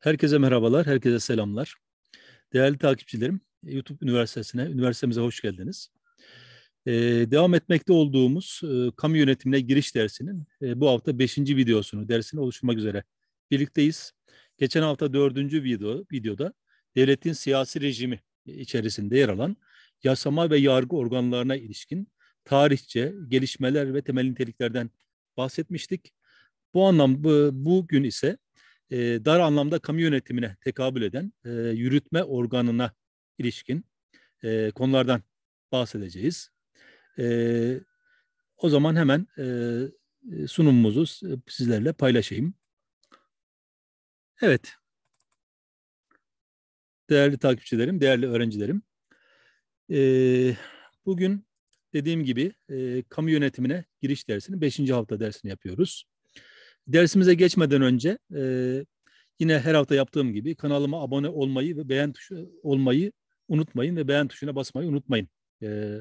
Herkese merhabalar, herkese selamlar. Değerli takipçilerim, YouTube Üniversitesi'ne, üniversitemize hoş geldiniz. Ee, devam etmekte olduğumuz e, kamu yönetimine giriş dersinin e, bu hafta beşinci videosunu, dersini oluşturmak üzere birlikteyiz. Geçen hafta dördüncü video, videoda devletin siyasi rejimi içerisinde yer alan yasama ve yargı organlarına ilişkin tarihçe gelişmeler ve temel niteliklerden bahsetmiştik. Bu anlam bu, bugün ise e, dar anlamda kamu yönetimine tekabül eden e, yürütme organına ilişkin e, konulardan bahsedeceğiz. E, o zaman hemen e, sunumumuzu sizlerle paylaşayım. Evet, değerli takipçilerim, değerli öğrencilerim. E, bugün dediğim gibi e, kamu yönetimine giriş dersini, beşinci hafta dersini yapıyoruz. Dersimize geçmeden önce e, yine her hafta yaptığım gibi kanalıma abone olmayı ve beğen tuşu olmayı unutmayın ve beğen tuşuna basmayı unutmayın. E,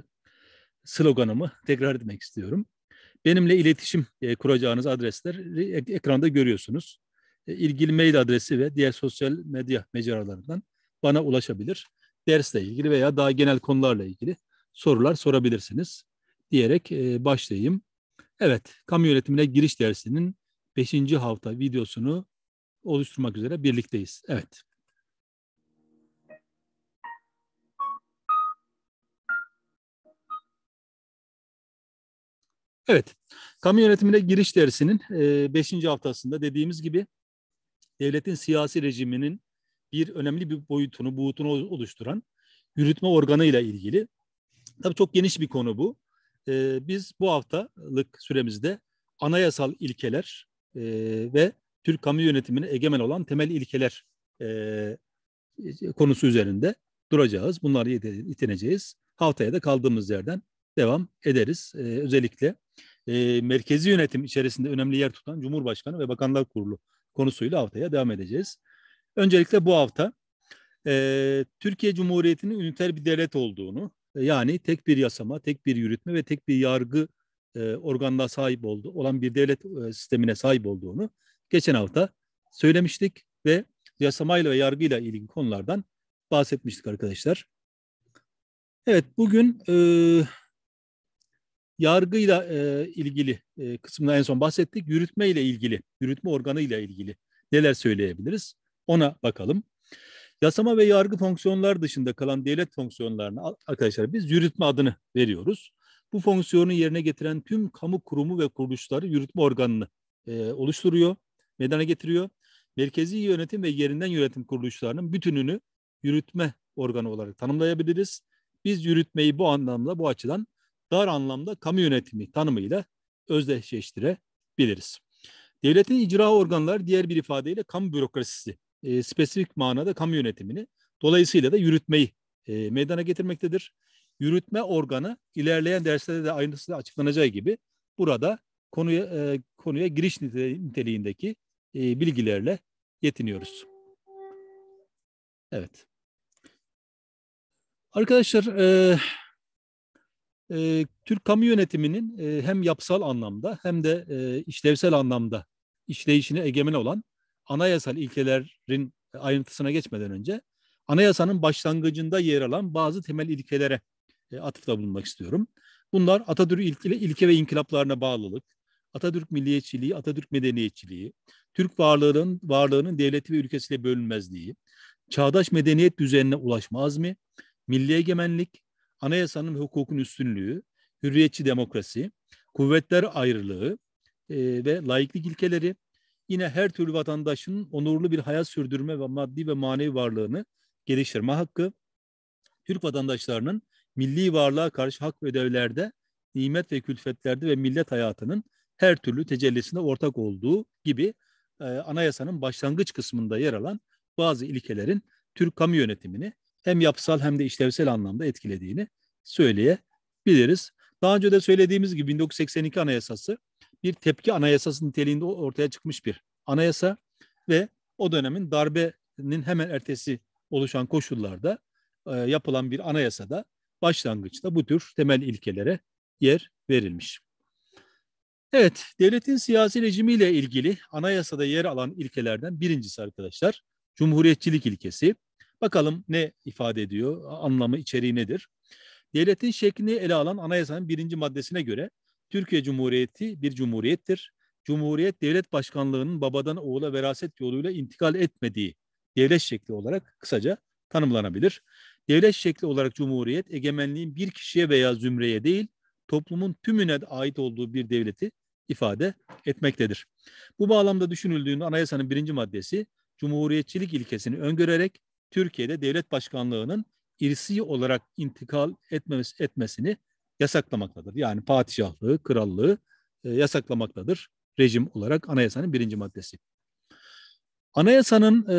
sloganımı tekrar etmek istiyorum. Benimle iletişim e, kuracağınız adresler ek- ekranda görüyorsunuz. E, ilgili mail adresi ve diğer sosyal medya mecralarından bana ulaşabilir. Dersle ilgili veya daha genel konularla ilgili sorular sorabilirsiniz diyerek e, başlayayım. Evet, kamu yönetimine giriş dersinin 5. hafta videosunu oluşturmak üzere birlikteyiz. Evet. Evet, kamu yönetimine giriş dersinin 5. E, haftasında dediğimiz gibi devletin siyasi rejiminin bir önemli bir boyutunu, boyutunu oluşturan yürütme organı ile ilgili. Tabii çok geniş bir konu bu. E, biz bu haftalık süremizde anayasal ilkeler, e, ve Türk kamu yönetimine egemen olan temel ilkeler e, konusu üzerinde duracağız. Bunları itineceğiz. Haftaya da kaldığımız yerden devam ederiz. E, özellikle e, merkezi yönetim içerisinde önemli yer tutan Cumhurbaşkanı ve Bakanlar Kurulu konusuyla haftaya devam edeceğiz. Öncelikle bu hafta e, Türkiye Cumhuriyeti'nin üniter bir devlet olduğunu, e, yani tek bir yasama, tek bir yürütme ve tek bir yargı e, sahip oldu, olan bir devlet e, sistemine sahip olduğunu geçen hafta söylemiştik ve yasamayla ve yargıyla ilgili konulardan bahsetmiştik arkadaşlar. Evet bugün e, yargıyla e, ilgili e, kısmında en son bahsettik. Yürütme ile ilgili, yürütme organı ile ilgili neler söyleyebiliriz ona bakalım. Yasama ve yargı fonksiyonları dışında kalan devlet fonksiyonlarını arkadaşlar biz yürütme adını veriyoruz. Bu fonksiyonu yerine getiren tüm kamu kurumu ve kuruluşları yürütme organını e, oluşturuyor, meydana getiriyor. Merkezi yönetim ve yerinden yönetim kuruluşlarının bütününü yürütme organı olarak tanımlayabiliriz. Biz yürütmeyi bu anlamda, bu açıdan dar anlamda kamu yönetimi tanımıyla özdeşleştirebiliriz. Devletin icra organları diğer bir ifadeyle kamu bürokrasisi, e, spesifik manada kamu yönetimini, dolayısıyla da yürütmeyi e, meydana getirmektedir yürütme organı ilerleyen derslerde de aynısı açıklanacağı gibi burada konuya e, konuya giriş niteliğindeki e, bilgilerle yetiniyoruz. Evet. Arkadaşlar e, e, Türk kamu yönetiminin e, hem yapısal anlamda hem de e, işlevsel anlamda işleyişine egemen olan anayasal ilkelerin ayrıntısına geçmeden önce anayasanın başlangıcında yer alan bazı temel ilkelere e, atıfta bulunmak istiyorum. Bunlar Atatürk ilke, ilke ve inkılaplarına bağlılık, Atatürk milliyetçiliği, Atatürk medeniyetçiliği, Türk varlığının, varlığının devleti ve ülkesiyle bölünmezliği, çağdaş medeniyet düzenine ulaşma azmi, milli egemenlik, anayasanın ve hukukun üstünlüğü, hürriyetçi demokrasi, kuvvetler ayrılığı e, ve laiklik ilkeleri, yine her türlü vatandaşın onurlu bir hayat sürdürme ve maddi ve manevi varlığını geliştirme hakkı, Türk vatandaşlarının milli varlığa karşı hak ve ödevlerde, nimet ve külfetlerde ve millet hayatının her türlü tecellisinde ortak olduğu gibi e, anayasanın başlangıç kısmında yer alan bazı ilkelerin Türk kamu yönetimini hem yapısal hem de işlevsel anlamda etkilediğini söyleyebiliriz. Daha önce de söylediğimiz gibi 1982 Anayasası bir tepki anayasası niteliğinde ortaya çıkmış bir anayasa ve o dönemin darbenin hemen ertesi oluşan koşullarda e, yapılan bir anayasada başlangıçta bu tür temel ilkelere yer verilmiş. Evet, devletin siyasi rejimiyle ilgili anayasada yer alan ilkelerden birincisi arkadaşlar, cumhuriyetçilik ilkesi. Bakalım ne ifade ediyor, anlamı, içeriği nedir? Devletin şeklini ele alan anayasanın birinci maddesine göre Türkiye Cumhuriyeti bir cumhuriyettir. Cumhuriyet devlet başkanlığının babadan oğula veraset yoluyla intikal etmediği devlet şekli olarak kısaca tanımlanabilir. Devlet şekli olarak cumhuriyet egemenliğin bir kişiye veya zümreye değil toplumun tümüne ait olduğu bir devleti ifade etmektedir. Bu bağlamda düşünüldüğünde anayasanın birinci maddesi cumhuriyetçilik ilkesini öngörerek Türkiye'de devlet başkanlığının irsi olarak intikal etmemesi, etmesini yasaklamaktadır. Yani padişahlığı, krallığı e, yasaklamaktadır rejim olarak anayasanın birinci maddesi. Anayasanın e,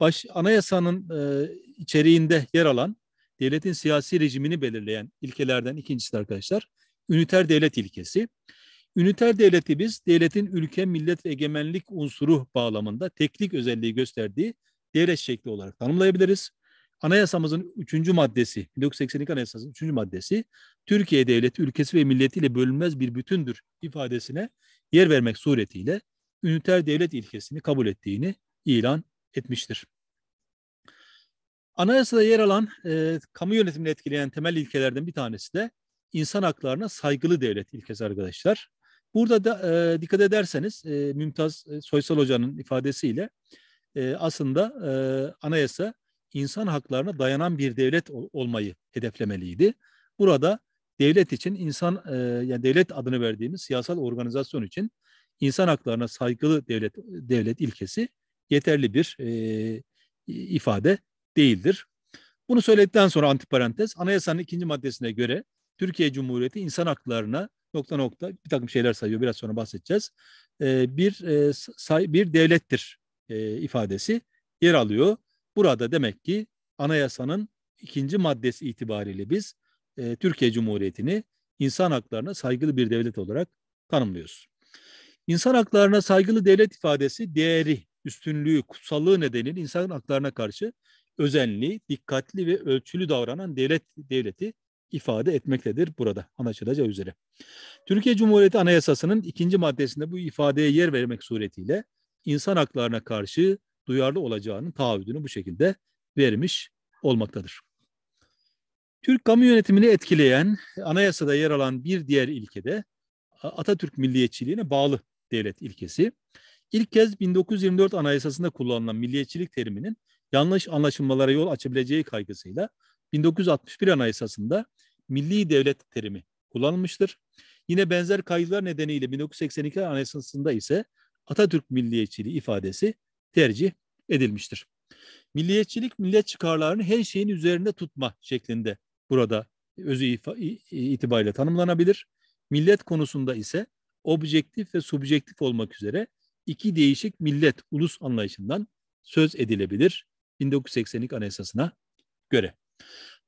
baş anayasanın e, içeriğinde yer alan devletin siyasi rejimini belirleyen ilkelerden ikincisi arkadaşlar üniter devlet ilkesi. Üniter devleti biz devletin ülke, millet ve egemenlik unsuru bağlamında teknik özelliği gösterdiği devlet şekli olarak tanımlayabiliriz. Anayasamızın 3. maddesi, 1982 Anayasası'nın 3. maddesi Türkiye devleti ülkesi ve milletiyle bölünmez bir bütündür ifadesine yer vermek suretiyle üniter devlet ilkesini kabul ettiğini ilan etmiştir. Anayasada yer alan e, kamu yönetimini etkileyen temel ilkelerden bir tanesi de insan haklarına saygılı devlet ilkesi arkadaşlar. Burada da e, dikkat ederseniz e, Mümtaz e, Soysal Hoca'nın ifadesiyle e, aslında e, anayasa insan haklarına dayanan bir devlet ol, olmayı hedeflemeliydi. Burada devlet için insan e, yani devlet adını verdiğimiz siyasal organizasyon için insan haklarına saygılı devlet devlet ilkesi yeterli bir e, ifade değildir. Bunu söyledikten sonra antiparantez anayasanın ikinci maddesine göre Türkiye Cumhuriyeti insan haklarına nokta nokta bir takım şeyler sayıyor biraz sonra bahsedeceğiz. Ee, bir e, bir devlettir e, ifadesi yer alıyor. Burada demek ki anayasanın ikinci maddesi itibariyle biz e, Türkiye Cumhuriyeti'ni insan haklarına saygılı bir devlet olarak tanımlıyoruz. İnsan haklarına saygılı devlet ifadesi değeri, üstünlüğü, kutsallığı nedeniyle insan haklarına karşı özenli, dikkatli ve ölçülü davranan devlet devleti ifade etmektedir burada anlaşılacağı üzere. Türkiye Cumhuriyeti Anayasası'nın ikinci maddesinde bu ifadeye yer vermek suretiyle insan haklarına karşı duyarlı olacağının taahhüdünü bu şekilde vermiş olmaktadır. Türk kamu yönetimini etkileyen anayasada yer alan bir diğer ilke de Atatürk milliyetçiliğine bağlı devlet ilkesi. İlk kez 1924 anayasasında kullanılan milliyetçilik teriminin yanlış anlaşılmalara yol açabileceği kaygısıyla 1961 Anayasası'nda milli devlet terimi kullanılmıştır. Yine benzer kaygılar nedeniyle 1982 Anayasası'nda ise Atatürk milliyetçiliği ifadesi tercih edilmiştir. Milliyetçilik millet çıkarlarını her şeyin üzerinde tutma şeklinde burada özü itibariyle tanımlanabilir. Millet konusunda ise objektif ve subjektif olmak üzere iki değişik millet ulus anlayışından söz edilebilir. 1982 Anayasası'na göre.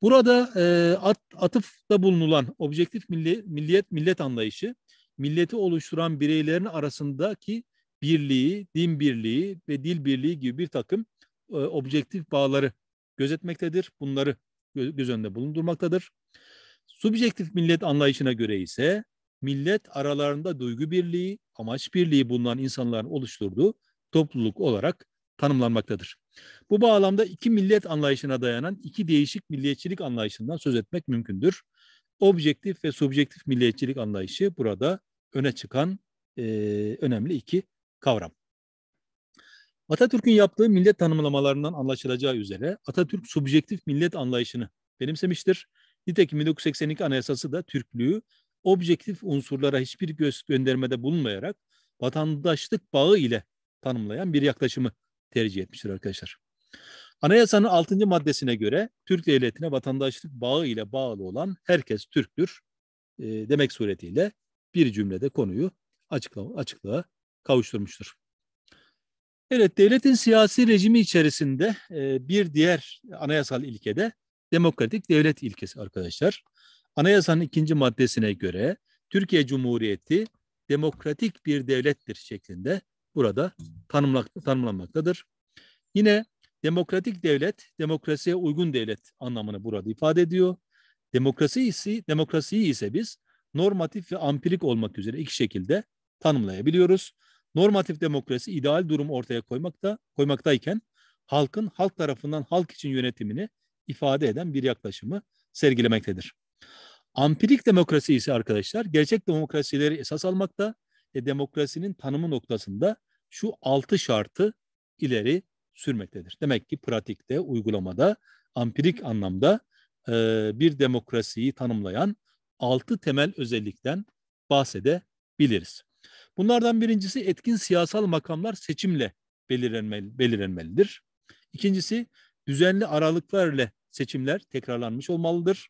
Burada e, at, atıfta bulunulan objektif milli, milliyet millet anlayışı, milleti oluşturan bireylerin arasındaki birliği, din birliği ve dil birliği gibi bir takım e, objektif bağları gözetmektedir. Bunları göz önünde bulundurmaktadır. Subjektif millet anlayışına göre ise millet aralarında duygu birliği, amaç birliği bulunan insanların oluşturduğu topluluk olarak tanımlanmaktadır. Bu bağlamda iki millet anlayışına dayanan iki değişik milliyetçilik anlayışından söz etmek mümkündür. Objektif ve subjektif milliyetçilik anlayışı burada öne çıkan e, önemli iki kavram. Atatürk'ün yaptığı millet tanımlamalarından anlaşılacağı üzere Atatürk subjektif millet anlayışını benimsemiştir. Nitekim 1982 Anayasası da Türklüğü objektif unsurlara hiçbir göz göndermede bulunmayarak vatandaşlık bağı ile tanımlayan bir yaklaşımı tercih etmiştir arkadaşlar. Anayasanın 6. maddesine göre Türk devletine vatandaşlık bağı ile bağlı olan herkes Türktür e, demek suretiyle bir cümlede konuyu açıkla, açıklığa kavuşturmuştur. Evet, devletin siyasi rejimi içerisinde e, bir diğer anayasal ilke de demokratik devlet ilkesi arkadaşlar. Anayasanın ikinci maddesine göre Türkiye Cumhuriyeti demokratik bir devlettir şeklinde burada tanımlanmaktadır. Yine demokratik devlet, demokrasiye uygun devlet anlamını burada ifade ediyor. Demokrasi ise, demokrasiyi ise biz normatif ve ampirik olmak üzere iki şekilde tanımlayabiliyoruz. Normatif demokrasi ideal durum ortaya koymakta koymaktayken halkın halk tarafından halk için yönetimini ifade eden bir yaklaşımı sergilemektedir. Ampirik demokrasi ise arkadaşlar gerçek demokrasileri esas almakta, e, demokrasinin tanımı noktasında şu altı şartı ileri sürmektedir. Demek ki pratikte, uygulamada, ampirik anlamda e, bir demokrasiyi tanımlayan altı temel özellikten bahsedebiliriz. Bunlardan birincisi etkin siyasal makamlar seçimle belirlenmeli, belirlenmelidir. İkincisi düzenli aralıklarla seçimler tekrarlanmış olmalıdır.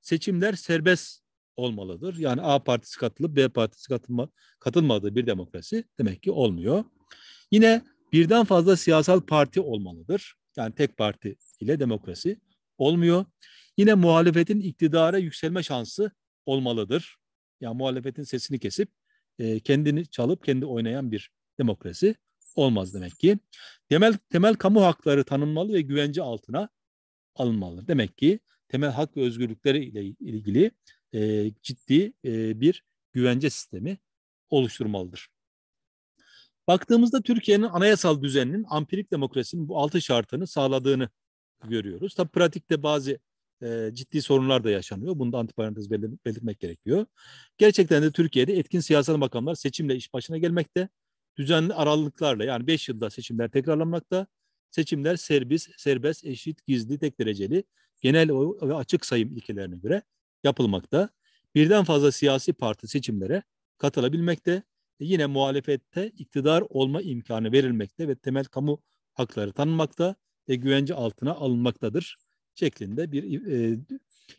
Seçimler serbest olmalıdır. Yani A partisi katılıp B partisi katılma, katılmadığı bir demokrasi demek ki olmuyor. Yine birden fazla siyasal parti olmalıdır. Yani tek parti ile demokrasi olmuyor. Yine muhalefetin iktidara yükselme şansı olmalıdır. Yani muhalefetin sesini kesip e, kendini çalıp kendi oynayan bir demokrasi olmaz demek ki. Temel temel kamu hakları tanınmalı ve güvence altına alınmalı Demek ki temel hak ve özgürlükleri ile ilgili e, ciddi e, bir güvence sistemi oluşturmalıdır. Baktığımızda Türkiye'nin anayasal düzeninin ampirik demokrasinin bu altı şartını sağladığını görüyoruz. Tabi pratikte bazı e, ciddi sorunlar da yaşanıyor. Bunu da antiparantez belir- belirtmek gerekiyor. Gerçekten de Türkiye'de etkin siyasal makamlar seçimle iş başına gelmekte. Düzenli aralıklarla yani 5 yılda seçimler tekrarlanmakta. Seçimler serbest, serbest, eşit, gizli, tek dereceli, genel ve açık sayım ilkelerine göre yapılmakta. Birden fazla siyasi parti seçimlere katılabilmekte. Yine muhalefette iktidar olma imkanı verilmekte ve temel kamu hakları tanınmakta ve güvence altına alınmaktadır şeklinde bir e,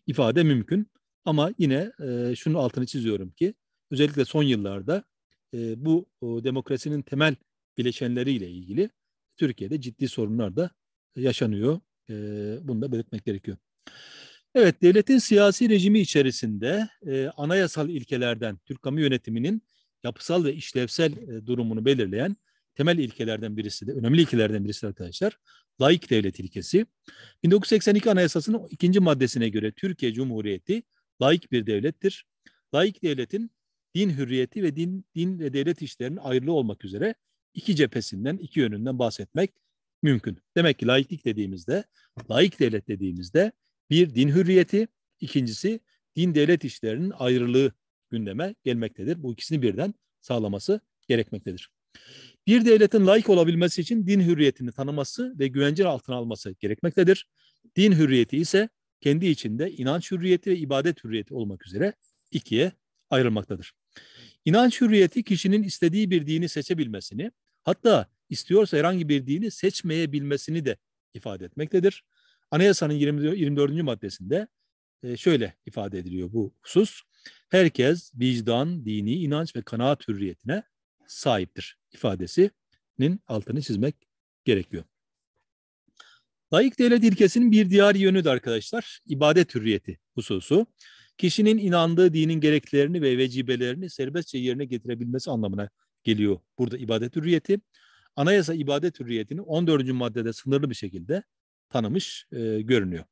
ifade mümkün. Ama yine e, şunun altını çiziyorum ki özellikle son yıllarda e, bu demokrasinin temel bileşenleriyle ilgili Türkiye'de ciddi sorunlar da yaşanıyor. E, bunu da belirtmek gerekiyor. Evet, devletin siyasi rejimi içerisinde e, anayasal ilkelerden Türk kamu yönetiminin yapısal ve işlevsel e, durumunu belirleyen temel ilkelerden birisi de, önemli ilkelerden birisi arkadaşlar, laik devlet ilkesi. 1982 Anayasası'nın ikinci maddesine göre Türkiye Cumhuriyeti laik bir devlettir. Laik devletin din hürriyeti ve din, din ve devlet işlerinin ayrılığı olmak üzere iki cephesinden, iki yönünden bahsetmek mümkün. Demek ki laiklik dediğimizde, laik devlet dediğimizde bir din hürriyeti, ikincisi din devlet işlerinin ayrılığı gündeme gelmektedir. Bu ikisini birden sağlaması gerekmektedir. Bir devletin layık olabilmesi için din hürriyetini tanıması ve güvence altına alması gerekmektedir. Din hürriyeti ise kendi içinde inanç hürriyeti ve ibadet hürriyeti olmak üzere ikiye ayrılmaktadır. İnanç hürriyeti kişinin istediği bir dini seçebilmesini, hatta istiyorsa herhangi bir dini seçmeyebilmesini de ifade etmektedir. Anayasanın 24. maddesinde e, şöyle ifade ediliyor bu husus. Herkes vicdan, dini inanç ve kanaat hürriyetine sahiptir ifadesinin altını çizmek gerekiyor. Layık devlet ilkesinin bir diğer yönü de arkadaşlar ibadet hürriyeti hususu. Kişinin inandığı dinin gereklerini ve vecibelerini serbestçe yerine getirebilmesi anlamına geliyor burada ibadet hürriyeti. Anayasa ibadet hürriyetini 14. maddede sınırlı bir şekilde tanımış e, görünüyor.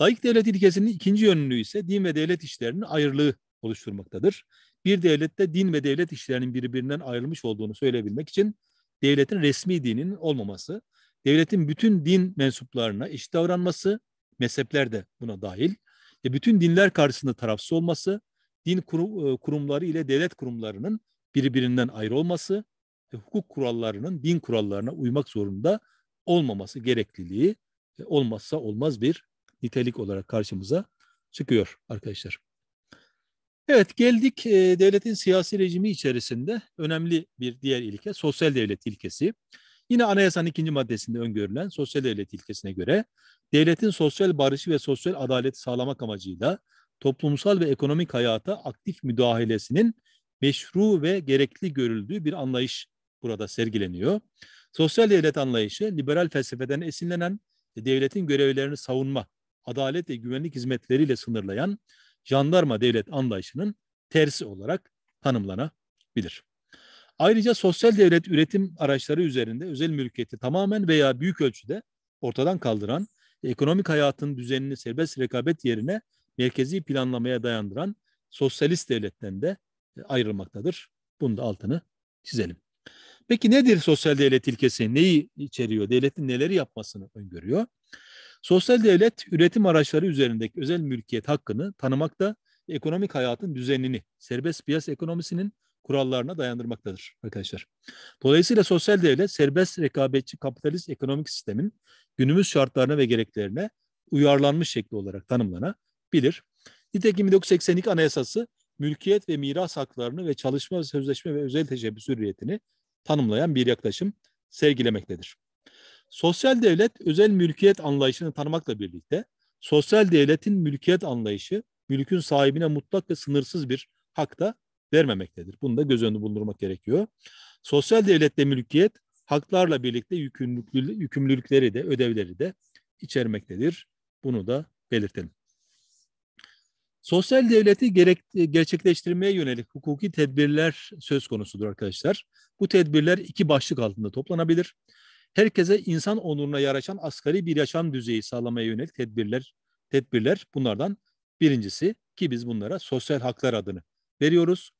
Laik devlet ilkesinin ikinci yönlülüğü ise din ve devlet işlerinin ayrılığı oluşturmaktadır. Bir devlette din ve devlet işlerinin birbirinden ayrılmış olduğunu söyleyebilmek için devletin resmi dininin olmaması, devletin bütün din mensuplarına eşit davranması, mezhepler de buna dahil, ve bütün dinler karşısında tarafsız olması, din e, kurumları ile devlet kurumlarının birbirinden ayrı olması ve hukuk kurallarının din kurallarına uymak zorunda olmaması gerekliliği e, olmazsa olmaz bir nitelik olarak karşımıza çıkıyor arkadaşlar. Evet geldik e, devletin siyasi rejimi içerisinde önemli bir diğer ilke sosyal devlet ilkesi. Yine anayasanın ikinci maddesinde öngörülen sosyal devlet ilkesine göre devletin sosyal barışı ve sosyal adaleti sağlamak amacıyla toplumsal ve ekonomik hayata aktif müdahalesinin meşru ve gerekli görüldüğü bir anlayış burada sergileniyor. Sosyal devlet anlayışı liberal felsefeden esinlenen devletin görevlerini savunma, adalet ve güvenlik hizmetleriyle sınırlayan jandarma devlet anlayışının tersi olarak tanımlanabilir. Ayrıca sosyal devlet üretim araçları üzerinde özel mülkiyeti tamamen veya büyük ölçüde ortadan kaldıran, ekonomik hayatın düzenini serbest rekabet yerine merkezi planlamaya dayandıran sosyalist devletten de e, ayrılmaktadır. Bunu da altını çizelim. Peki nedir sosyal devlet ilkesi? Neyi içeriyor? Devletin neleri yapmasını öngörüyor? Sosyal devlet üretim araçları üzerindeki özel mülkiyet hakkını tanımakta ekonomik hayatın düzenini, serbest piyasa ekonomisinin kurallarına dayandırmaktadır arkadaşlar. Dolayısıyla sosyal devlet serbest rekabetçi kapitalist ekonomik sistemin günümüz şartlarına ve gereklerine uyarlanmış şekli olarak tanımlanabilir. Nitekim 1982 Anayasası mülkiyet ve miras haklarını ve çalışma sözleşme ve özel teşebbüs hürriyetini tanımlayan bir yaklaşım sergilemektedir. Sosyal devlet özel mülkiyet anlayışını tanımakla birlikte sosyal devletin mülkiyet anlayışı mülkün sahibine mutlak ve sınırsız bir hak da vermemektedir. Bunu da göz önünde bulundurmak gerekiyor. Sosyal devlette mülkiyet haklarla birlikte yükümlülükleri de ödevleri de içermektedir. Bunu da belirtelim. Sosyal devleti gerek, gerçekleştirmeye yönelik hukuki tedbirler söz konusudur arkadaşlar. Bu tedbirler iki başlık altında toplanabilir. Herkese insan onuruna yaraşan asgari bir yaşam düzeyi sağlamaya yönelik tedbirler tedbirler bunlardan birincisi ki biz bunlara sosyal haklar adını veriyoruz.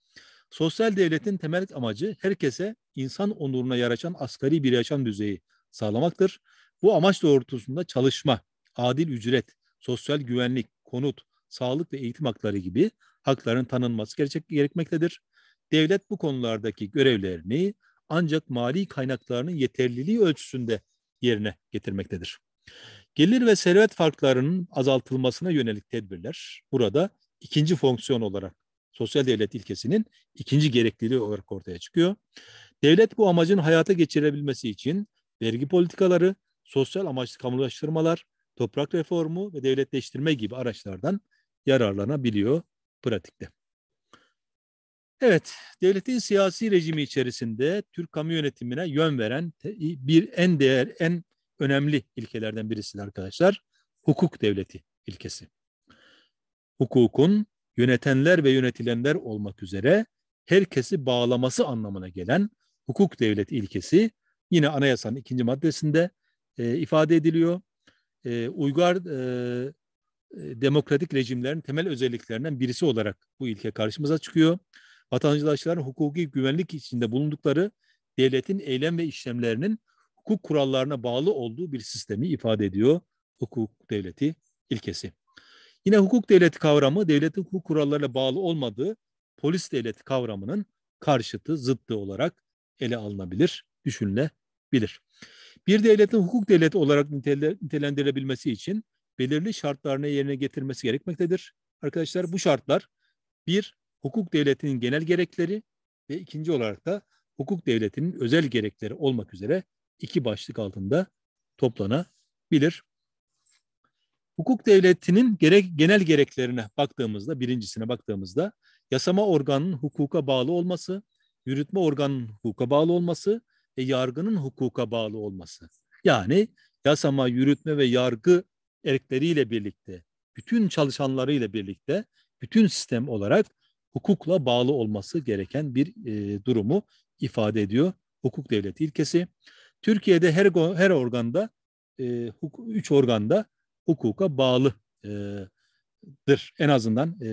Sosyal devletin temel amacı herkese insan onuruna yaraşan asgari bir yaşam düzeyi sağlamaktır. Bu amaç doğrultusunda çalışma, adil ücret, sosyal güvenlik, konut, sağlık ve eğitim hakları gibi hakların tanınması gerçek gerekmektedir. Devlet bu konulardaki görevlerini ancak mali kaynaklarının yeterliliği ölçüsünde yerine getirmektedir. Gelir ve servet farklarının azaltılmasına yönelik tedbirler burada ikinci fonksiyon olarak sosyal devlet ilkesinin ikinci gerekliliği olarak ortaya çıkıyor. Devlet bu amacın hayata geçirebilmesi için vergi politikaları, sosyal amaçlı kamulaştırmalar, toprak reformu ve devletleştirme gibi araçlardan yararlanabiliyor pratikte. Evet, devletin siyasi rejimi içerisinde Türk kamu yönetimine yön veren bir en değer, en önemli ilkelerden birisi arkadaşlar. Hukuk devleti ilkesi. Hukukun yönetenler ve yönetilenler olmak üzere herkesi bağlaması anlamına gelen hukuk devleti ilkesi yine anayasanın ikinci maddesinde e, ifade ediliyor. E, uygar e, e, demokratik rejimlerin temel özelliklerinden birisi olarak bu ilke karşımıza çıkıyor. Vatandaşların hukuki güvenlik içinde bulundukları devletin eylem ve işlemlerinin hukuk kurallarına bağlı olduğu bir sistemi ifade ediyor hukuk devleti ilkesi. Yine hukuk devleti kavramı devletin hukuk kurallarına bağlı olmadığı polis devleti kavramının karşıtı, zıttı olarak ele alınabilir, düşünülebilir. Bir devletin hukuk devleti olarak nitelendirilebilmesi için belirli şartlarını yerine getirmesi gerekmektedir. Arkadaşlar bu şartlar bir, hukuk devletinin genel gerekleri ve ikinci olarak da hukuk devletinin özel gerekleri olmak üzere iki başlık altında toplanabilir. Hukuk devletinin gerek, genel gereklerine baktığımızda, birincisine baktığımızda yasama organının hukuka bağlı olması, yürütme organının hukuka bağlı olması ve yargının hukuka bağlı olması. Yani yasama, yürütme ve yargı erikleriyle birlikte, bütün çalışanlarıyla birlikte, bütün sistem olarak hukukla bağlı olması gereken bir e, durumu ifade ediyor hukuk devleti ilkesi. Türkiye'de her her organda e, hukuk, üç organda hukuka bağlıdır e, en azından e,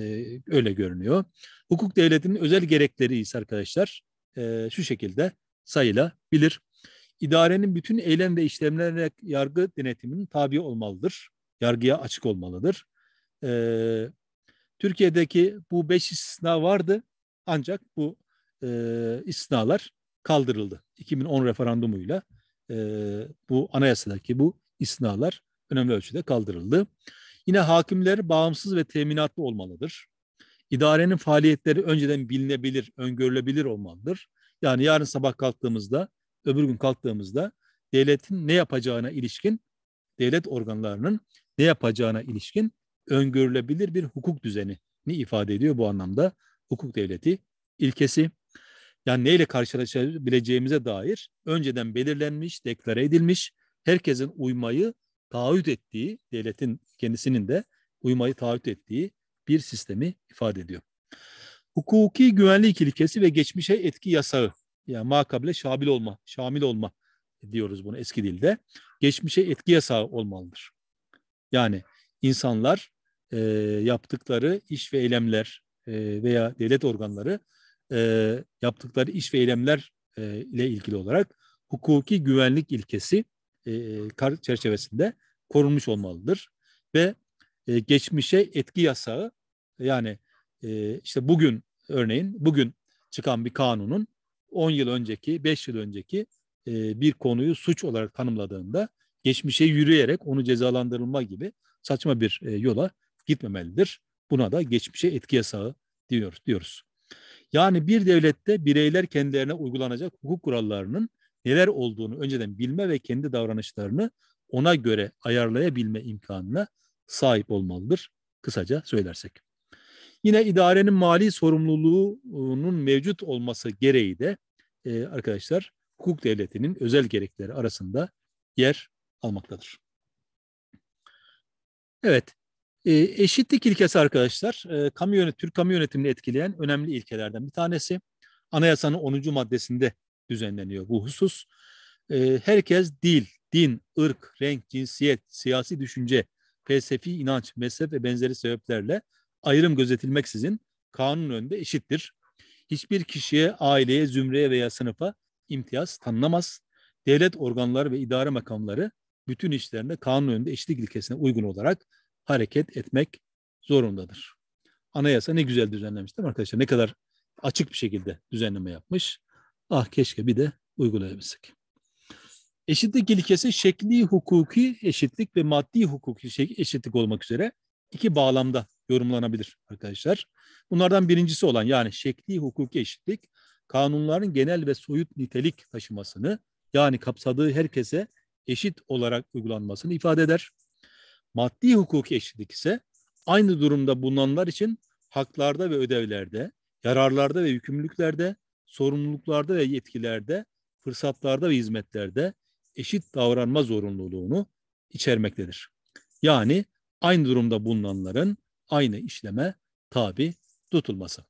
öyle görünüyor. Hukuk devletinin özel gerekleri ise arkadaşlar e, şu şekilde sayılabilir. İdarenin bütün eylem ve işlemlerine yargı denetiminin tabi olmalıdır yargıya açık olmalıdır. E, Türkiye'deki bu beş istisna vardı ancak bu e, istisnalar kaldırıldı. 2010 referandumuyla e, bu anayasadaki bu istisnalar önemli ölçüde kaldırıldı. Yine hakimler bağımsız ve teminatlı olmalıdır. İdarenin faaliyetleri önceden bilinebilir, öngörülebilir olmalıdır. Yani yarın sabah kalktığımızda, öbür gün kalktığımızda devletin ne yapacağına ilişkin devlet organlarının ne yapacağına ilişkin öngörülebilir bir hukuk düzenini ifade ediyor bu anlamda hukuk devleti ilkesi. Yani neyle karşılaşabileceğimize dair önceden belirlenmiş, deklare edilmiş, herkesin uymayı taahhüt ettiği, devletin kendisinin de uymayı taahhüt ettiği bir sistemi ifade ediyor. Hukuki güvenlik ilkesi ve geçmişe etki yasağı, yani makable şabil olma, şamil olma diyoruz bunu eski dilde. Geçmişe etki yasağı olmalıdır. Yani insanlar e, yaptıkları iş ve eylemler e, veya devlet organları e, yaptıkları iş ve eylemler e, ile ilgili olarak hukuki güvenlik ilkesi e, çerçevesinde korunmuş olmalıdır ve e, geçmişe etki yasağı yani e, işte bugün örneğin bugün çıkan bir kanunun 10 yıl önceki, 5 yıl önceki e, bir konuyu suç olarak tanımladığında geçmişe yürüyerek onu cezalandırılma gibi saçma bir e, yola gitmemelidir. Buna da geçmişe etki yasağı diyor, diyoruz. Yani bir devlette bireyler kendilerine uygulanacak hukuk kurallarının neler olduğunu önceden bilme ve kendi davranışlarını ona göre ayarlayabilme imkanına sahip olmalıdır kısaca söylersek. Yine idarenin mali sorumluluğunun mevcut olması gereği de e, arkadaşlar hukuk devletinin özel gerekleri arasında yer almaktadır. Evet, e, eşitlik ilkesi arkadaşlar, e, kamu yönet Türk kamu yönetimini etkileyen önemli ilkelerden bir tanesi. Anayasanın 10. maddesinde düzenleniyor bu husus. E, herkes dil, din, ırk, renk, cinsiyet, siyasi düşünce, felsefi inanç, mezhep ve benzeri sebeplerle ayrım gözetilmeksizin kanun önünde eşittir. Hiçbir kişiye, aileye, zümreye veya sınıfa imtiyaz tanınamaz. Devlet organları ve idare makamları bütün işlerinde kanun önünde eşitlik ilkesine uygun olarak hareket etmek zorundadır. Anayasa ne güzel düzenlemiş değil mi arkadaşlar? Ne kadar açık bir şekilde düzenleme yapmış. Ah keşke bir de uygulayabilsek. Eşitlik ilkesi şekli hukuki eşitlik ve maddi hukuki eşitlik olmak üzere iki bağlamda yorumlanabilir arkadaşlar. Bunlardan birincisi olan yani şekli hukuki eşitlik kanunların genel ve soyut nitelik taşımasını yani kapsadığı herkese eşit olarak uygulanmasını ifade eder. Maddi hukuki eşitlik ise aynı durumda bulunanlar için haklarda ve ödevlerde, yararlarda ve yükümlülüklerde, sorumluluklarda ve yetkilerde, fırsatlarda ve hizmetlerde eşit davranma zorunluluğunu içermektedir. Yani aynı durumda bulunanların aynı işleme tabi tutulması.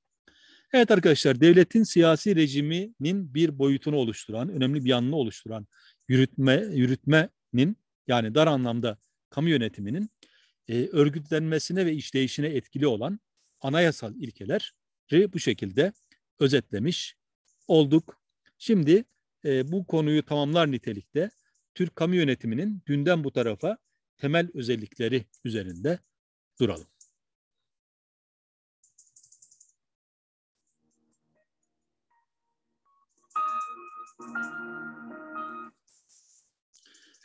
Evet arkadaşlar devletin siyasi rejiminin bir boyutunu oluşturan, önemli bir yanını oluşturan yürütme yürütmenin yani dar anlamda kamu yönetiminin e, örgütlenmesine ve işleyişine etkili olan anayasal ilkeleri bu şekilde özetlemiş olduk. Şimdi e, bu konuyu tamamlar nitelikte Türk kamu yönetiminin dünden bu tarafa temel özellikleri üzerinde duralım.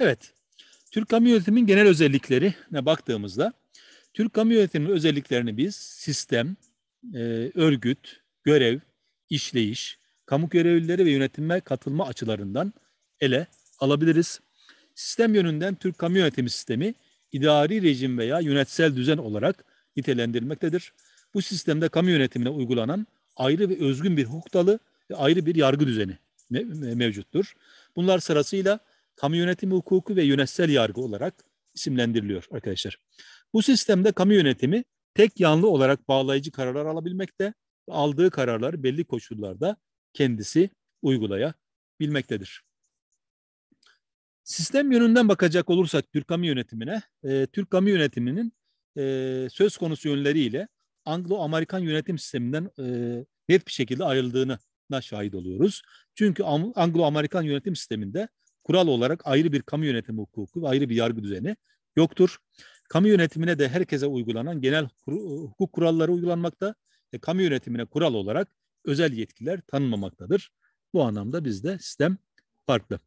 Evet, Türk kamu yönetiminin genel özelliklerine baktığımızda Türk kamu yönetiminin özelliklerini biz sistem, e, örgüt, görev, işleyiş, kamu görevlileri ve yönetime katılma açılarından ele alabiliriz. Sistem yönünden Türk kamu yönetimi sistemi idari rejim veya yönetsel düzen olarak nitelendirilmektedir. Bu sistemde kamu yönetimine uygulanan ayrı ve özgün bir hukuk dalı ve ayrı bir yargı düzeni mevcuttur. Bunlar sırasıyla kamu yönetimi hukuku ve yönetsel yargı olarak isimlendiriliyor arkadaşlar. Bu sistemde kamu yönetimi tek yanlı olarak bağlayıcı kararlar alabilmekte, aldığı kararları belli koşullarda kendisi uygulayabilmektedir. Sistem yönünden bakacak olursak Türk kamu yönetimine, e, Türk kamu yönetiminin e, söz konusu yönleriyle Anglo-Amerikan yönetim sisteminden e, net bir şekilde ayrıldığını şahit oluyoruz. Çünkü Anglo-Amerikan yönetim sisteminde kural olarak ayrı bir kamu yönetimi hukuku ve ayrı bir yargı düzeni yoktur. Kamu yönetimine de herkese uygulanan genel e, hukuk kuralları uygulanmakta ve kamu yönetimine kural olarak özel yetkiler tanınmamaktadır. Bu anlamda bizde sistem farklı.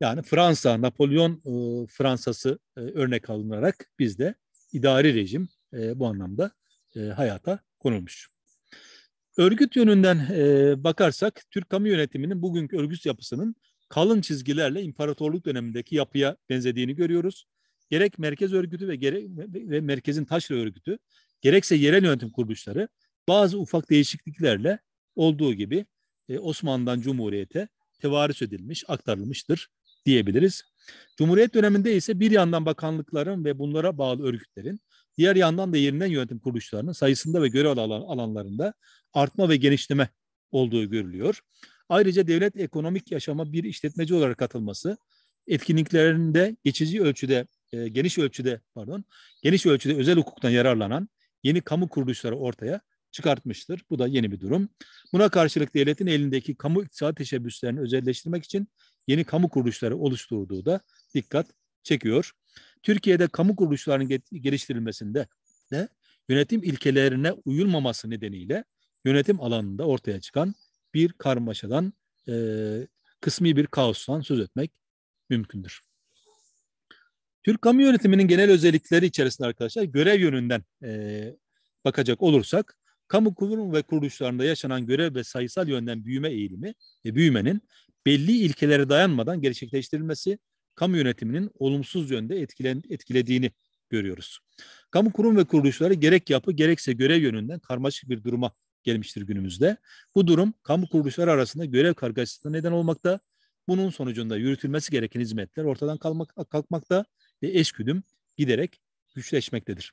Yani Fransa, Napolyon e, Fransası e, örnek alınarak bizde idari rejim bu anlamda hayata konulmuş. Örgüt yönünden bakarsak Türk kamu yönetiminin bugünkü örgüt yapısının kalın çizgilerle imparatorluk dönemindeki yapıya benzediğini görüyoruz. Gerek merkez örgütü ve gerek ve merkezin taşra örgütü, gerekse yerel yönetim kuruluşları bazı ufak değişikliklerle olduğu gibi e, Osmanlı'dan Cumhuriyet'e tevarüs edilmiş, aktarılmıştır diyebiliriz. Cumhuriyet döneminde ise bir yandan bakanlıkların ve bunlara bağlı örgütlerin, diğer yandan da yerinden yönetim kuruluşlarının sayısında ve görev alan, alanlarında artma ve genişleme olduğu görülüyor. Ayrıca devlet ekonomik yaşama bir işletmeci olarak katılması, etkinliklerinde geçici ölçüde, e, geniş ölçüde pardon, geniş ölçüde özel hukuktan yararlanan yeni kamu kuruluşları ortaya çıkartmıştır. Bu da yeni bir durum. Buna karşılık devletin elindeki kamu iktisat teşebbüslerini özelleştirmek için yeni kamu kuruluşları oluşturduğu da dikkat çekiyor. Türkiye'de kamu kuruluşlarının geliştirilmesinde de yönetim ilkelerine uyulmaması nedeniyle yönetim alanında ortaya çıkan bir karmaşadan, e, kısmi bir kaostan söz etmek mümkündür. Türk kamu yönetiminin genel özellikleri içerisinde arkadaşlar görev yönünden e, bakacak olursak, kamu kurum ve kuruluşlarında yaşanan görev ve sayısal yönden büyüme eğilimi ve büyümenin belli ilkelere dayanmadan gerçekleştirilmesi kamu yönetiminin olumsuz yönde etkilen, etkilediğini görüyoruz. Kamu kurum ve kuruluşları gerek yapı gerekse görev yönünden karmaşık bir duruma gelmiştir günümüzde. Bu durum kamu kuruluşları arasında görev kargaşasına neden olmakta. Bunun sonucunda yürütülmesi gereken hizmetler ortadan kalmak, kalkmakta ve eşgüdüm giderek güçleşmektedir.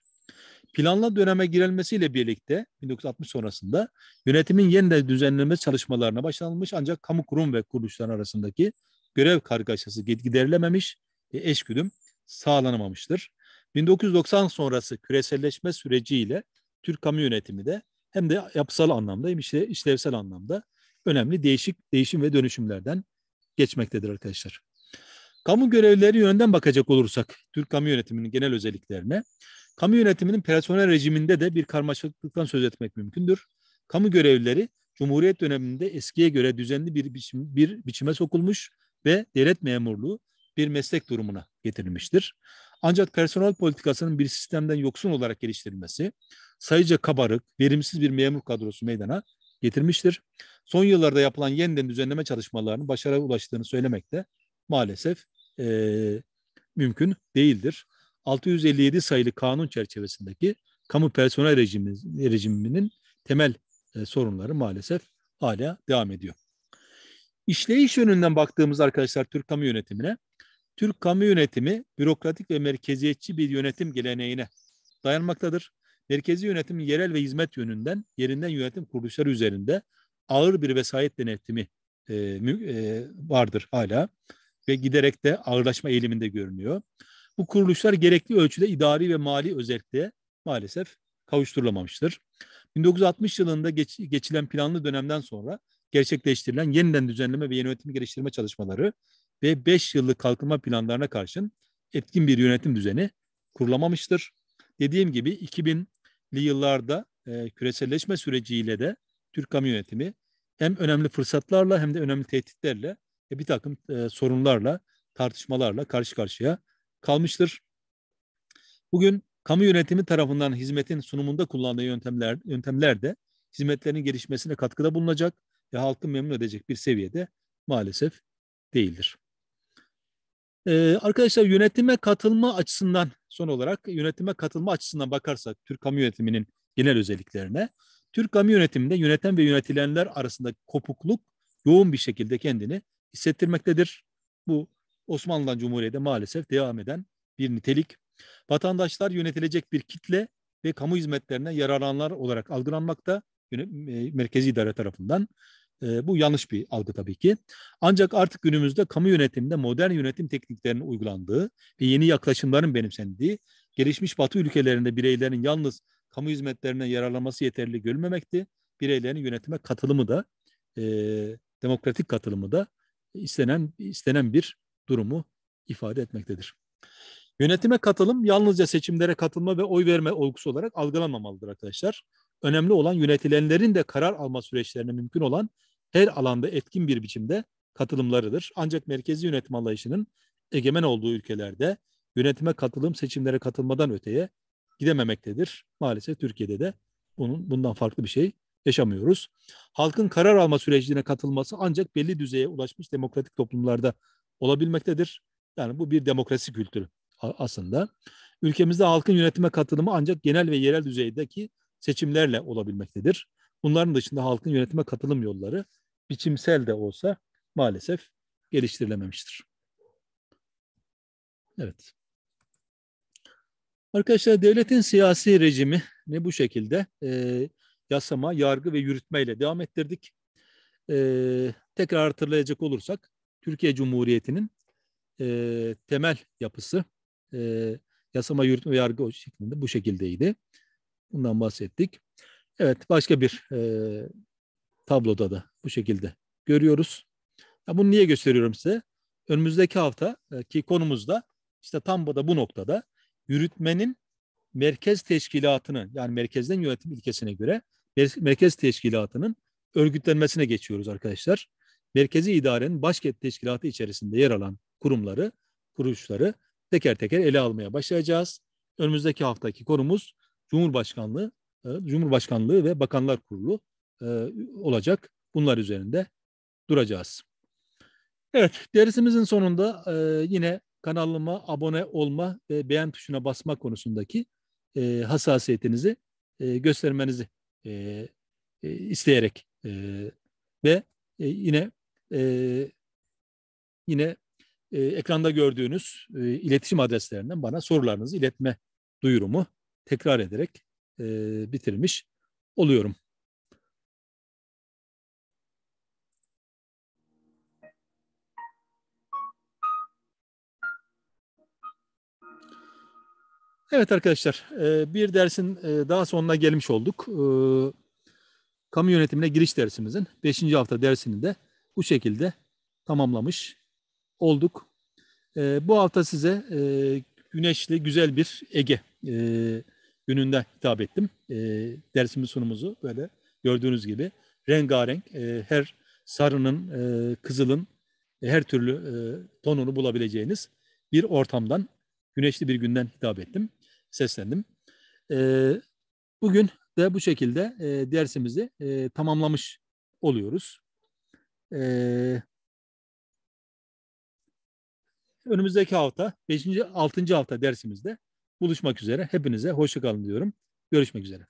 Planlı döneme girilmesiyle birlikte 1960 sonrasında yönetimin yeniden düzenlenme çalışmalarına başlanılmış ancak kamu kurum ve kuruluşlar arasındaki görev kargaşası giderilememiş ve eşgüdüm sağlanamamıştır. 1990 sonrası küreselleşme süreciyle Türk kamu yönetimi de hem de yapısal anlamda hem işte işlevsel anlamda önemli değişik değişim ve dönüşümlerden geçmektedir arkadaşlar. Kamu görevlileri yönünden bakacak olursak Türk kamu yönetiminin genel özelliklerine, kamu yönetiminin personel rejiminde de bir karmaşıklıktan söz etmek mümkündür. Kamu görevlileri Cumhuriyet döneminde eskiye göre düzenli bir, biçim, bir biçime sokulmuş ve devlet memurluğu bir meslek durumuna getirilmiştir. Ancak personel politikasının bir sistemden yoksun olarak geliştirilmesi, sayıca kabarık, verimsiz bir memur kadrosu meydana getirmiştir. Son yıllarda yapılan yeniden düzenleme çalışmalarının başarıya ulaştığını söylemek de maalesef e, mümkün değildir. 657 sayılı kanun çerçevesindeki kamu personel rejimi, rejiminin temel e, sorunları maalesef hala devam ediyor. İşleyiş yönünden baktığımız arkadaşlar Türk kamu yönetimine, Türk kamu yönetimi bürokratik ve merkeziyetçi bir yönetim geleneğine dayanmaktadır merkezi yönetim yerel ve hizmet yönünden yerinden yönetim kuruluşları üzerinde ağır bir vesayet denetimi e, e, vardır hala ve giderek de ağırlaşma eğiliminde görünüyor. Bu kuruluşlar gerekli ölçüde idari ve mali özellikle maalesef kavuşturulamamıştır. 1960 yılında geç, geçilen planlı dönemden sonra gerçekleştirilen yeniden düzenleme ve yönetimi geliştirme çalışmaları ve 5 yıllık kalkınma planlarına karşın etkin bir yönetim düzeni kurulamamıştır. Dediğim gibi 2000 yıllarda e, küreselleşme süreciyle de Türk kamu yönetimi hem önemli fırsatlarla hem de önemli tehditlerle e, bir takım e, sorunlarla, tartışmalarla karşı karşıya kalmıştır. Bugün kamu yönetimi tarafından hizmetin sunumunda kullandığı yöntemler, yöntemler de hizmetlerin gelişmesine katkıda bulunacak ve halkı memnun edecek bir seviyede maalesef değildir. Ee, arkadaşlar yönetime katılma açısından son olarak yönetime katılma açısından bakarsak Türk kamu yönetiminin genel özelliklerine Türk kamu yönetiminde yöneten ve yönetilenler arasındaki kopukluk yoğun bir şekilde kendini hissettirmektedir. Bu Osmanlı'dan Cumhuriyet'e maalesef devam eden bir nitelik. Vatandaşlar yönetilecek bir kitle ve kamu hizmetlerine yararlanlar olarak algılanmakta e, merkezi idare tarafından. E, bu yanlış bir algı tabii ki. Ancak artık günümüzde kamu yönetiminde modern yönetim tekniklerinin uygulandığı ve yeni yaklaşımların benimsendiği, gelişmiş batı ülkelerinde bireylerin yalnız kamu hizmetlerine yararlanması yeterli görülmemekti. bireylerin yönetime katılımı da e, demokratik katılımı da istenen istenen bir durumu ifade etmektedir. Yönetime katılım yalnızca seçimlere katılma ve oy verme olgusu olarak algılanmamalıdır arkadaşlar. Önemli olan yönetilenlerin de karar alma süreçlerine mümkün olan her alanda etkin bir biçimde katılımlarıdır. Ancak merkezi yönetim anlayışının egemen olduğu ülkelerde yönetime katılım seçimlere katılmadan öteye gidememektedir. Maalesef Türkiye'de de bunun bundan farklı bir şey yaşamıyoruz. Halkın karar alma sürecine katılması ancak belli düzeye ulaşmış demokratik toplumlarda olabilmektedir. Yani bu bir demokrasi kültürü aslında. Ülkemizde halkın yönetime katılımı ancak genel ve yerel düzeydeki seçimlerle olabilmektedir. Bunların dışında halkın yönetime katılım yolları biçimsel de olsa maalesef geliştirilememiştir. Evet. Arkadaşlar devletin siyasi rejimi ne bu şekilde e, yasama, yargı ve yürütmeyle devam ettirdik. E, tekrar hatırlayacak olursak Türkiye Cumhuriyeti'nin e, temel yapısı e, yasama, yürütme ve yargı şeklinde bu şekildeydi. Bundan bahsettik. Evet başka bir e, tabloda da bu şekilde görüyoruz. Ya bunu niye gösteriyorum size? Önümüzdeki hafta e, ki konumuzda işte tam da bu noktada yürütmenin merkez teşkilatının yani merkezden yönetim ilkesine göre merkez teşkilatının örgütlenmesine geçiyoruz arkadaşlar. Merkezi idarenin başkent teşkilatı içerisinde yer alan kurumları, kuruluşları teker teker ele almaya başlayacağız. Önümüzdeki haftaki konumuz Cumhurbaşkanlığı e, Cumhurbaşkanlığı ve Bakanlar Kurulu e, olacak. Bunlar üzerinde duracağız. Evet, dersimizin sonunda e, yine kanalıma abone olma ve beğen tuşuna basma konusundaki hassasiyetinizi göstermenizi isteyerek ve yine yine ekranda gördüğünüz iletişim adreslerinden bana sorularınızı iletme duyurumu tekrar ederek e, bitirmiş oluyorum. Evet arkadaşlar, bir dersin daha sonuna gelmiş olduk. Kamu yönetimine giriş dersimizin 5. hafta dersini de bu şekilde tamamlamış olduk. Bu hafta size güneşli, güzel bir Ege gününde hitap ettim. E, ee, dersimin sunumuzu böyle gördüğünüz gibi rengarenk e, her sarının, e, kızılın e, her türlü e, tonunu bulabileceğiniz bir ortamdan, güneşli bir günden hitap ettim, seslendim. E, bugün de bu şekilde e, dersimizi e, tamamlamış oluyoruz. E, önümüzdeki hafta 5. 6. hafta dersimizde buluşmak üzere. Hepinize hoşçakalın diyorum. Görüşmek üzere.